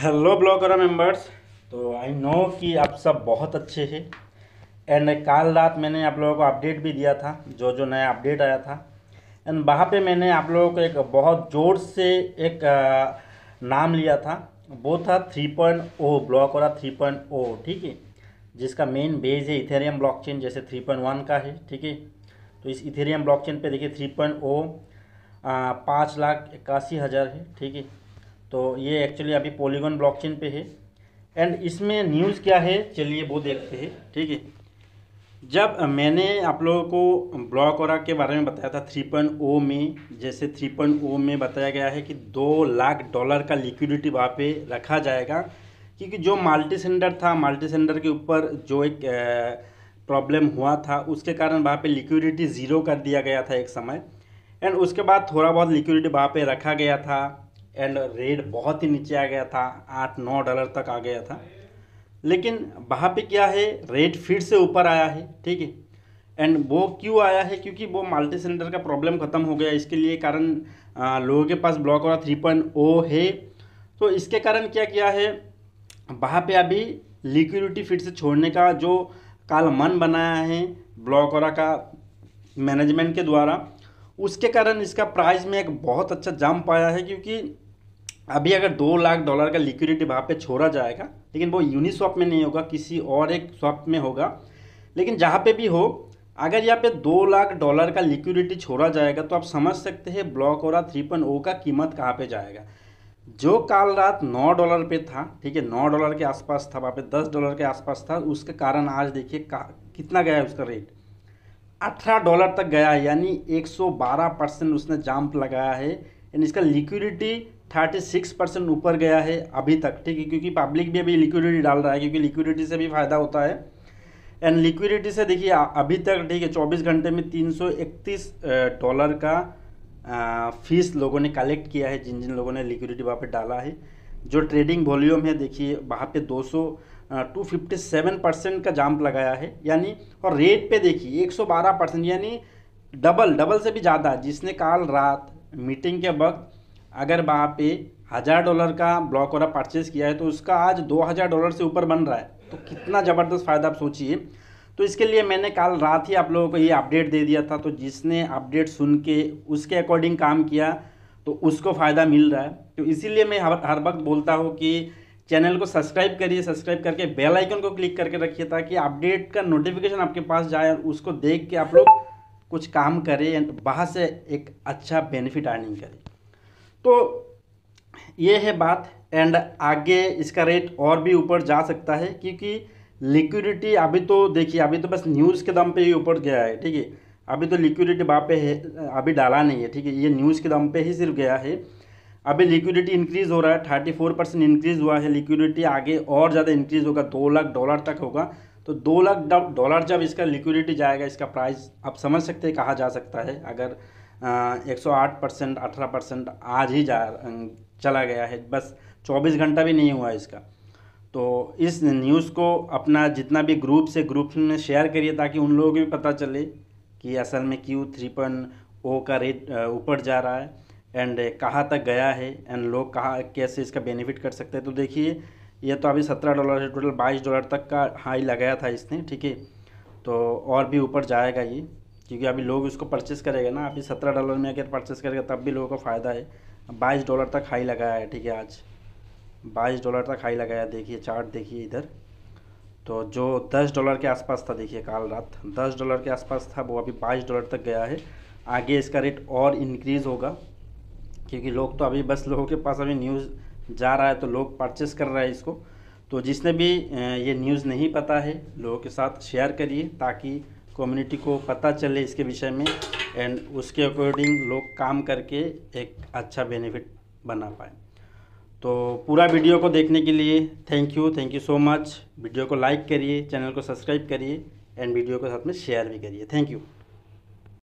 hello blogger members तो I know कि आप सब बहुत अच्छे हैं एंड कल रात मैंने आप लोगों को अपडेट भी दिया था जो जो नया अपडेट आया था एंड वहाँ पे मैंने आप लोगों को एक बहुत ज़ोर से एक नाम लिया था वो था 3.0 ब्लॉक और थ्री ठीक है जिसका मेन बेज है इथेरियम ब्लॉकचेन जैसे 3.1 का है ठीक है तो इस इथेरियम ब्लॉकचेन पे देखिए 3.0 पॉइंट लाख इक्यासी हज़ार है ठीक है तो ये एक्चुअली अभी पॉलीगॉन ब्लॉकचेन पे है एंड इसमें न्यूज़ क्या है चलिए वो देखते हैं ठीक है जब मैंने आप लोगों को ब्लॉक और के बारे में बताया था ओ oh में जैसे ओ oh में बताया गया है कि दो लाख डॉलर का लिक्विडिटी वहाँ पे रखा जाएगा क्योंकि जो मल्टी सेंडर था मल्टी सेंडर के ऊपर जो एक प्रॉब्लम हुआ था उसके कारण वहाँ पे लिक्विडिटी ज़ीरो कर दिया गया था एक समय एंड उसके बाद थोड़ा बहुत लिक्विडिटी वहाँ पे रखा गया था एंड रेट बहुत ही नीचे आ गया था आठ नौ डॉलर तक आ गया था लेकिन वहाँ पे क्या है रेट फिर से ऊपर आया है ठीक है एंड वो क्यों आया है क्योंकि वो मल्टी सिलेंडर का प्रॉब्लम ख़त्म हो गया इसके लिए कारण लोगों के पास ब्लॉक वाला थ्री पॉइंट ओ है तो इसके कारण क्या किया है वहाँ पे अभी लिक्विडिटी फिर से छोड़ने का जो काल मन बनाया है ब्लॉक वाला का मैनेजमेंट के द्वारा उसके कारण इसका प्राइस में एक बहुत अच्छा जंप आया है क्योंकि अभी अगर दो लाख डॉलर का लिक्विडिटी वहाँ पे छोड़ा जाएगा लेकिन वो यूनिस्वॉप में नहीं होगा किसी और एक स्वॉप में होगा लेकिन जहाँ पे भी हो अगर यहाँ पे दो लाख डॉलर का लिक्विडिटी छोड़ा जाएगा तो आप समझ सकते हैं ब्लॉक और थ्री पॉइंट ओ का कीमत कहाँ पे जाएगा जो काल रात नौ डॉलर पे था ठीक है नौ डॉलर के आसपास था वहाँ पे दस डॉलर के आसपास था उसके कारण आज देखिए कितना गया है उसका रेट अठारह डॉलर तक गया है यानी 112 परसेंट उसने जंप लगाया है यानी इसका लिक्विडिटी थर्टी सिक्स परसेंट ऊपर गया है अभी तक ठीक है क्योंकि पब्लिक भी अभी लिक्विडिटी डाल रहा है क्योंकि लिक्विडिटी से भी फ़ायदा होता है एंड लिक्विडिटी से देखिए अभी तक ठीक है चौबीस घंटे में तीन सौ इकतीस डॉलर का फीस लोगों ने कलेक्ट किया है जिन जिन लोगों ने लिक्विडिटी वहाँ पर डाला है जो ट्रेडिंग वॉल्यूम है देखिए वहाँ टू फिफ्टी सेवन परसेंट का जाम्प लगाया है यानी और रेट पे देखिए बारह परसेंट यानी डबल डबल से भी ज़्यादा जिसने कल रात मीटिंग के वक्त अगर वहाँ पे हज़ार डॉलर का ब्लॉक और परचेज़ किया है तो उसका आज दो हज़ार डॉलर से ऊपर बन रहा है तो कितना ज़बरदस्त फ़ायदा आप सोचिए तो इसके लिए मैंने कल रात ही आप लोगों को ये अपडेट दे दिया था तो जिसने अपडेट सुन के उसके अकॉर्डिंग काम किया तो उसको फ़ायदा मिल रहा है तो इसीलिए मैं हर हर वक्त बोलता हूँ कि चैनल को सब्सक्राइब करिए सब्सक्राइब करके बेल आइकन को क्लिक करके रखिए ताकि अपडेट का नोटिफिकेशन आपके पास जाए और उसको देख के आप लोग कुछ काम करें एंड वहाँ से एक अच्छा बेनिफिट अर्निंग करें तो ये है बात एंड आगे इसका रेट और भी ऊपर जा सकता है क्योंकि लिक्विडिटी अभी तो देखिए अभी तो बस न्यूज़ के दम पे ही ऊपर गया है ठीक है अभी तो लिक्विडिटी वहाँ पे है अभी डाला नहीं है ठीक है ये न्यूज़ के दम पे ही सिर्फ गया है अभी लिक्विडिटी इंक्रीज़ हो रहा है थर्टी फोर परसेंट इंक्रीज़ हुआ है लिक्विडिटी आगे और ज़्यादा इंक्रीज़ होगा दो लाख डॉलर तक होगा तो दो लाख डॉलर जब इसका लिक्विडिटी जाएगा इसका प्राइस आप समझ सकते हैं कहा जा सकता है अगर 108 परसेंट अठारह परसेंट आज ही जा अं, चला गया है बस 24 घंटा भी नहीं हुआ इसका तो इस न्यूज़ को अपना जितना भी ग्रुप से ग्रुप में शेयर करिए ताकि उन लोगों को भी पता चले कि असल में क्यू थ्री पॉइंट ओ का रेट ऊपर जा रहा है एंड कहाँ तक गया है एंड लोग कहाँ कैसे इसका बेनिफिट कर सकते हैं तो देखिए ये तो अभी सत्रह डॉलर से टोटल बाईस डॉलर तक का हाई लगाया था इसने ठीक है तो और भी ऊपर जाएगा ये क्योंकि अभी लोग इसको परचेस करेगा ना अभी सत्रह डॉलर में अगर परचेस करेगा तब भी लोगों को फ़ायदा है बाईस डॉलर तक हाई लगाया है ठीक है आज बाईस डॉलर तक हाई लगाया देखिए चार्ट देखिए इधर तो जो दस डॉलर के आसपास था देखिए काल रात दस डॉलर के आसपास था वो अभी बाईस डॉलर तक गया है आगे इसका रेट और इनक्रीज़ होगा क्योंकि लोग तो अभी बस लोगों के पास अभी न्यूज़ जा रहा है तो लोग परचेस कर रहा है इसको तो जिसने भी ये न्यूज़ नहीं पता है लोगों के साथ शेयर करिए ताकि कम्युनिटी को पता चले इसके विषय में एंड उसके अकॉर्डिंग लोग काम करके एक अच्छा बेनिफिट बना पाए तो पूरा वीडियो को देखने के लिए thank you thank you so much video को लाइक करिए चैनल को सब्सक्राइब करिए एंड वीडियो के साथ में शेयर भी करिए थैंक यू